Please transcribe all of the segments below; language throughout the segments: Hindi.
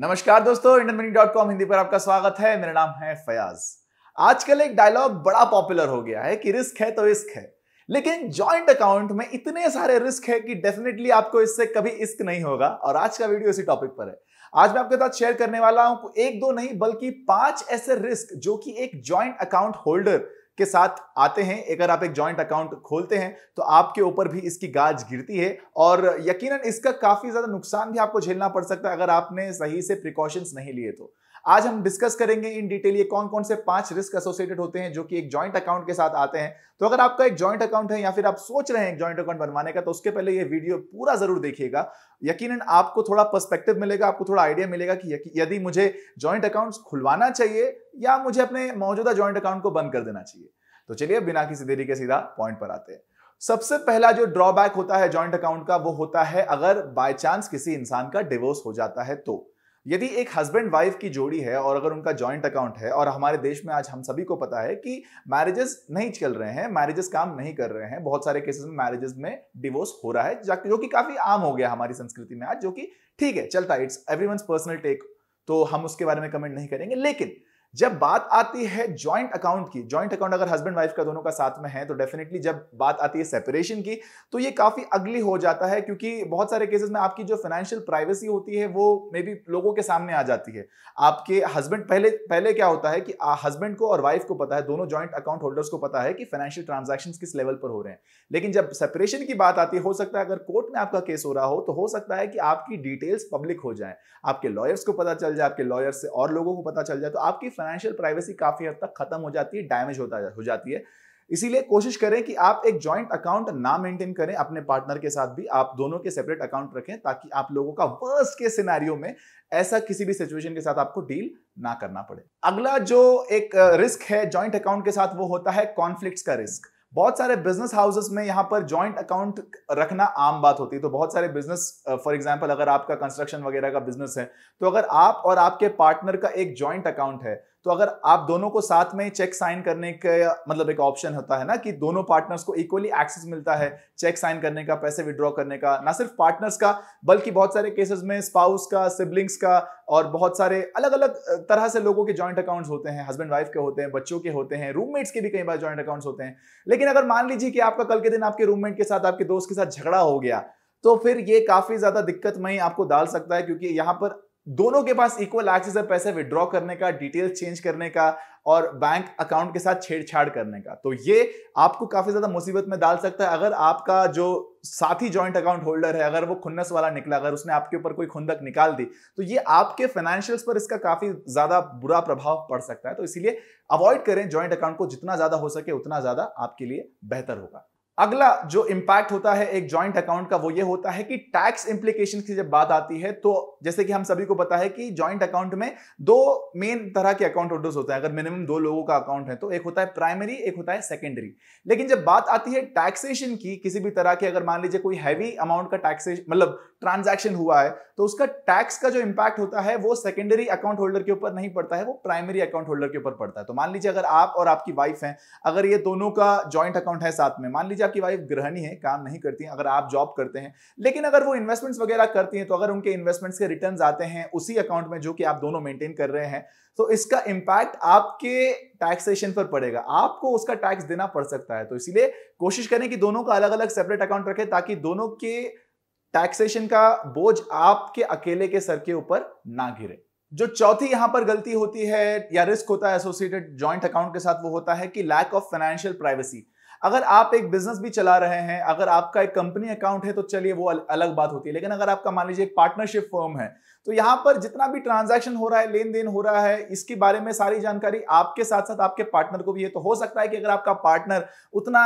नमस्कार दोस्तों Indian money dot com Hindi पर आपका स्वागत है मेरा नाम है फयाज आजकल एक डायलॉग बड़ा पॉपुलर हो गया है कि रिस्क है तो रिस्क है लेकिन जॉइंट अकाउंट में इतने सारे रिस्क है कि डेफिनेटली आपको इससे कभी इस्क नहीं होगा और आज का वीडियो इसी टॉपिक पर है आज मैं आपके साथ शेयर करने वाला हूं एक दो नहीं बल्कि पांच ऐसे रिस्क जो कि एक जॉइंट अकाउंट होल्डर के साथ आते हैं अगर आप एक जॉइंट अकाउंट खोलते हैं तो आपके ऊपर भी इसकी गाज गिरती है और यकीनन इसका काफ़ी ज़्यादा नुकसान भी आपको झेलना पड़ सकता है अगर आपने सही से प्रिकॉशंस नहीं लिए तो आज हम डिस्कस करेंगे इन डिटेल ये कौन कौन से पांच रिस्क एसोसिएटेड होते हैं जो कि एक जॉइंट अकाउंट के साथ आते हैं तो अगर आपका एक जॉइंट अकाउंट है या फिर आप सोच रहे हैं जॉइंट अकाउंट बनवाने का तो उसके पहले ये वीडियो पूरा जरूर देखिएगा यकीनन आपको थोड़ा पर्सपेक्टिव मिलेगा आपको थोड़ा आइडिया मिलेगा कि यदि मुझे जॉइंट अकाउंट खुलवाना चाहिए या मुझे अपने मौजूदा ज्वाइंट अकाउंट को बंद कर देना चाहिए तो चलिए बिना किसी देरी के सीधा पॉइंट पर आते हैं सबसे पहला जो ड्रॉबैक होता है ज्वाइंट अकाउंट का वो होता है अगर बाय चांस किसी इंसान का डिवोर्स हो जाता है तो यदि एक हस्बैंड वाइफ की जोड़ी है और अगर उनका जॉइंट अकाउंट है और हमारे देश में आज हम सभी को पता है कि मैरिजेस नहीं चल रहे हैं मैरिजेस काम नहीं कर रहे हैं बहुत सारे केसेस में मैरिजेस में डिवोर्स हो रहा है जो कि काफी आम हो गया हमारी संस्कृति में आज जो कि ठीक है चलता है इट्स एवरी पर्सनल टेक तो हम उसके बारे में कमेंट नहीं करेंगे लेकिन जब बात आती है ज्वाइंट अकाउंट की ज्वाइंट अकाउंट अगर हस्बैंड वाइफ का दोनों का साथ में है तो डेफिनेटली जब बात आती है सेपरेशन की तो ये काफी अगली हो जाता है क्योंकि बहुत सारे केसेस में आपकी जो फाइनेंशियल प्राइवेसी होती है वो मे बी लोगों के सामने आ जाती है आपके हस्बैंड पहले पहले क्या होता है कि हस्बैंड को और वाइफ को पता है दोनों ज्वाइंट अकाउंट होल्डर्स को पता है कि फाइनेंशियल ट्रांजेक्शन किस लेवल पर हो रहे हैं लेकिन जब सेपरेशन की बात आती है हो सकता है अगर कोर्ट में आपका केस हो रहा हो तो हो सकता है कि आपकी डिटेल्स पब्लिक हो जाए आपके लॉयर्स को पता चल जाए आपके लॉयर्स से और लोगों को पता चल जाए तो आपकी फाइनेंशियल प्राइवेसी काफी हद तक खत्म हो जाती है डैमेज होता हो जाती है इसीलिए कोशिश करें कि आप एक जॉइंट अकाउंट ना मेंटेन करें अपने पार्टनर के साथ भी आप दोनों के सेपरेट अकाउंट रखें ताकि आप लोगों का वर्स्ट के सिनेरियो में ऐसा किसी भी सिचुएशन के साथ आपको डील ना करना पड़े अगला जो एक रिस्क है जॉइंट अकाउंट के साथ वो होता है कॉन्फ्लिक्ट का रिस्क बहुत सारे बिजनेस हाउसेस में यहाँ पर जॉइंट अकाउंट रखना आम बात होती है तो बहुत सारे बिजनेस फॉर एग्जांपल अगर आपका कंस्ट्रक्शन वगैरह का बिजनेस है तो अगर आप और आपके पार्टनर का एक जॉइंट अकाउंट है तो अगर आप दोनों को साथ में चेक साइन करने का मतलब एक ऑप्शन होता है ना कि दोनों पार्टनर्स को इक्वली एक्सेस मिलता है चेक साइन करने का पैसे विड्रॉ करने का ना सिर्फ पार्टनर्स का बल्कि बहुत सारे केसेस में स्पाउस का सिबलिंग्स का और बहुत सारे अलग अलग तरह से लोगों के जॉइंट अकाउंट्स होते हैं हस्बैंड वाइफ के होते हैं बच्चों के होते हैं रूममेट्स के भी कई बार जॉइंट अकाउंट्स होते हैं लेकिन अगर मान लीजिए कि आपका कल के दिन आपके रूममेट के साथ आपके दोस्त के साथ झगड़ा हो गया तो फिर ये काफी ज्यादा दिक्कत में आपको डाल सकता है क्योंकि यहां पर दोनों के पास इक्वल एक्सेस है पैसे विड्रॉ करने का डिटेल चेंज करने का और बैंक अकाउंट के साथ छेड़छाड़ करने का तो ये आपको काफी ज्यादा मुसीबत में डाल सकता है अगर आपका जो साथी जॉइंट अकाउंट होल्डर है अगर वो खुन्नस वाला निकला अगर उसने आपके ऊपर कोई खुंदक निकाल दी तो ये आपके फाइनेंशियल्स पर इसका काफी ज्यादा बुरा प्रभाव पड़ सकता है तो इसीलिए अवॉइड करें ज्वाइंट अकाउंट को जितना ज्यादा हो सके उतना ज्यादा आपके लिए बेहतर होगा अगला जो इंपैक्ट होता है एक जॉइंट अकाउंट का वो ये होता है कि टैक्स इंप्लीकेशन की जब बात आती है तो जैसे कि हम सभी को पता है कि जॉइंट अकाउंट में दो मेन तरह के अकाउंट होल्डर्स होते हैं अगर मिनिमम दो लोगों का अकाउंट है तो एक होता है प्राइमरी एक होता है सेकेंडरी लेकिन जब बात आती है टैक्सेशन की किसी भी तरह की अगर मान लीजिए कोई हैवी अमाउंट का टैक्सेशन मतलब ट्रांजेक्शन हुआ है तो उसका टैक्स का जो इंपैक्ट होता है वो सेकेंडरी अकाउंट होल्डर के ऊपर नहीं पड़ता है वो प्राइमरी अकाउंट होल्डर के ऊपर पड़ता है तो मान लीजिए अगर आप और आपकी वाइफ है अगर ये दोनों का ज्वाइंट अकाउंट है साथ में मान लीजिए लीजिए आपकी वाइफ गृहणी है काम नहीं करती है अगर आप जॉब करते हैं लेकिन अगर वो इन्वेस्टमेंट्स वगैरह करती हैं तो अगर उनके इन्वेस्टमेंट्स के रिटर्न आते हैं उसी अकाउंट में जो कि आप दोनों मेंटेन कर रहे हैं तो इसका इंपैक्ट आपके टैक्सेशन पर पड़ेगा आपको उसका टैक्स देना पड़ सकता है तो इसीलिए कोशिश करें कि दोनों का अलग अलग सेपरेट अकाउंट रखें ताकि दोनों के टैक्सेशन का बोझ आपके अकेले के सर के ऊपर ना गिरे जो चौथी यहां पर गलती होती है या रिस्क होता है एसोसिएटेड जॉइंट अकाउंट के साथ वो होता है कि लैक ऑफ फाइनेंशियल प्राइवेसी अगर आप एक बिजनेस भी चला रहे हैं अगर आपका एक कंपनी अकाउंट है तो चलिए वो अलग बात होती है लेकिन अगर आपका मान लीजिए एक पार्टनरशिप फर्म है तो यहाँ पर जितना भी ट्रांजैक्शन हो रहा है लेन देन हो रहा है इसके बारे में सारी जानकारी आपके साथ साथ आपके पार्टनर को भी है तो हो सकता है कि अगर आपका पार्टनर उतना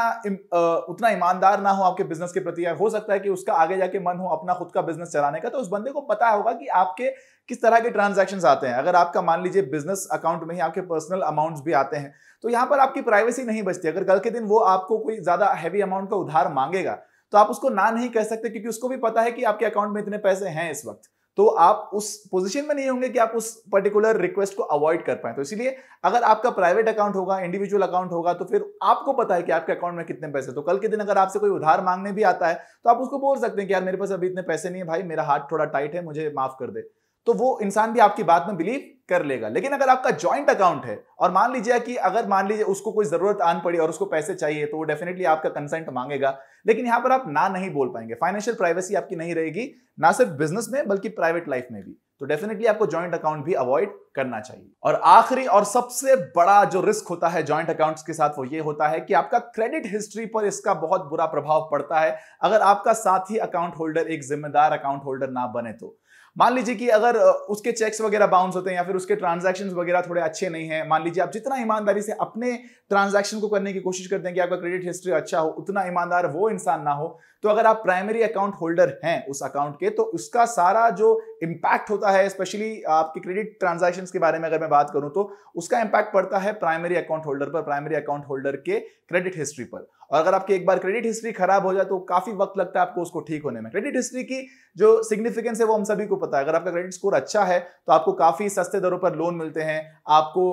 उतना ईमानदार ना हो आपके बिजनेस के प्रति हो सकता है कि उसका आगे जाके मन हो अपना खुद का बिजनेस चलाने का तो उस बंदे को पता होगा कि आपके किस तरह के ट्रांजेक्शन आते हैं अगर आपका मान लीजिए बिजनेस अकाउंट में ही आपके पर्सनल अमाउंट भी आते हैं तो यहाँ पर आपकी प्राइवेसी नहीं बचती अगर कल के दिन वो आपको कोई ज्यादा हैवी अमाउंट का उधार मांगेगा तो आप उसको ना नहीं कह सकते क्योंकि उसको भी पता है कि आपके अकाउंट में इतने पैसे हैं इस वक्त तो आप उस पोजीशन में नहीं होंगे कि आप उस पर्टिकुलर रिक्वेस्ट को अवॉइड कर पाए तो इसलिए अगर आपका प्राइवेट अकाउंट होगा इंडिविजुअल अकाउंट होगा तो फिर आपको पता है कि आपके अकाउंट में कितने पैसे तो कल के दिन अगर आपसे कोई उधार मांगने भी आता है तो आप उसको बोल सकते हैं कि यार मेरे पास अभी इतने पैसे नहीं है भाई मेरा हाथ थोड़ा टाइट है मुझे माफ कर दे तो वो इंसान भी आपकी बात में बिलीव कर लेगा लेकिन अगर आपका ज्वाइंट अकाउंट है और मान लीजिए कि अगर मान लीजिए उसको कोई जरूरत आन पड़ी और उसको पैसे चाहिए तो वो डेफिनेटली आपका कंसेंट मांगेगा लेकिन यहां पर आप ना नहीं बोल पाएंगे फाइनेंशियल प्राइवेसी आपकी नहीं रहेगी ना सिर्फ बिजनेस में बल्कि प्राइवेट लाइफ में भी तो डेफिनेटली आपको ज्वाइंट अकाउंट भी अवॉइड करना चाहिए और आखिरी और सबसे बड़ा जो रिस्क होता है ज्वाइंट अकाउंट्स के साथ वो ये होता है कि आपका क्रेडिट हिस्ट्री पर इसका बहुत बुरा प्रभाव पड़ता है अगर आपका साथ ही अकाउंट होल्डर एक जिम्मेदार अकाउंट होल्डर ना बने तो मान लीजिए कि अगर उसके चेक्स वगैरह बाउंस होते हैं या फिर उसके ट्रांजैक्शंस वगैरह थोड़े अच्छे नहीं है मान लीजिए आप जितना ईमानदारी से अपने ट्रांजैक्शन को करने की कोशिश करते हैं कि आपका क्रेडिट हिस्ट्री अच्छा हो उतना ईमानदार वो इंसान ना हो तो अगर आप प्राइमरी अकाउंट होल्डर हैं उस अकाउंट के तो उसका सारा जो इम्पैक्ट होता है स्पेशली आपके क्रेडिट ट्रांजेक्शन के बारे में अगर मैं बात करूं तो उसका इम्पैक्ट पड़ता है प्राइमरी अकाउंट होल्डर पर प्राइमरी अकाउंट होल्डर के क्रेडिट हिस्ट्री पर और अगर आपकी एक बार क्रेडिट हिस्ट्री खराब हो जाए तो काफी वक्त लगता है आपको उसको ठीक होने में क्रेडिट हिस्ट्री की जो सिग्निफिकेंस है वो हम सभी को पता है अगर आपका क्रेडिट स्कोर अच्छा है तो आपको काफी सस्ते दरों पर लोन मिलते हैं आपको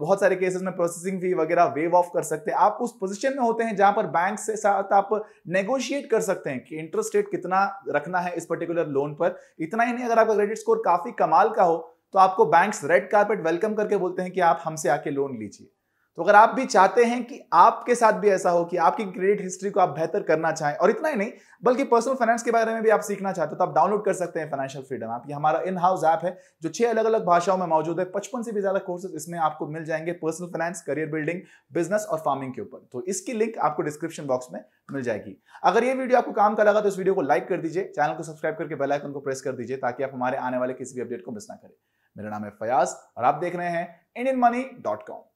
बहुत सारे केसेस में प्रोसेसिंग फी वगैरह वेव ऑफ कर सकते हैं आप उस पोजिशन में होते हैं जहां पर बैंक से साथ आप नेगोशिएट कर सकते हैं कि इंटरेस्ट रेट कितना रखना है इस पर्टिकुलर लोन पर इतना ही नहीं अगर आपका क्रेडिट स्कोर काफी कमाल का हो तो आपको बैंक्स रेड कार्पेट वेलकम करके बोलते हैं कि आप हमसे आके लोन लीजिए तो अगर आप भी चाहते हैं कि आपके साथ भी ऐसा हो कि आपकी क्रेडिट हिस्ट्री को आप बेहतर करना चाहें और इतना ही नहीं बल्कि पर्सनल फाइनेंस के बारे में भी आप सीखना चाहते हो तो आप डाउनलोड कर सकते हैं फाइनेंशियल फ्रीडम ऐप ये हमारा इन हाउस ऐप है जो छह अलग अलग भाषाओं में मौजूद है पचपन से भी ज्यादा कोर्सेज इसमें आपको मिल जाएंगे personal finance career building business और फार्मिंग के ऊपर तो इसकी लिंक आपको डिस्क्रिप्शन बॉक्स में मिल जाएगी अगर ये वीडियो आपको काम का लगा तो इस वीडियो को लाइक कर दीजिए चैनल को सब्सक्राइब करके बेलाइकन को प्रेस कर दीजिए ताकि आप हमारे आने वाले किसी भी अपडेट को मिस ना करें मेरा नाम है फयाज और आप देख रहे हैं कॉम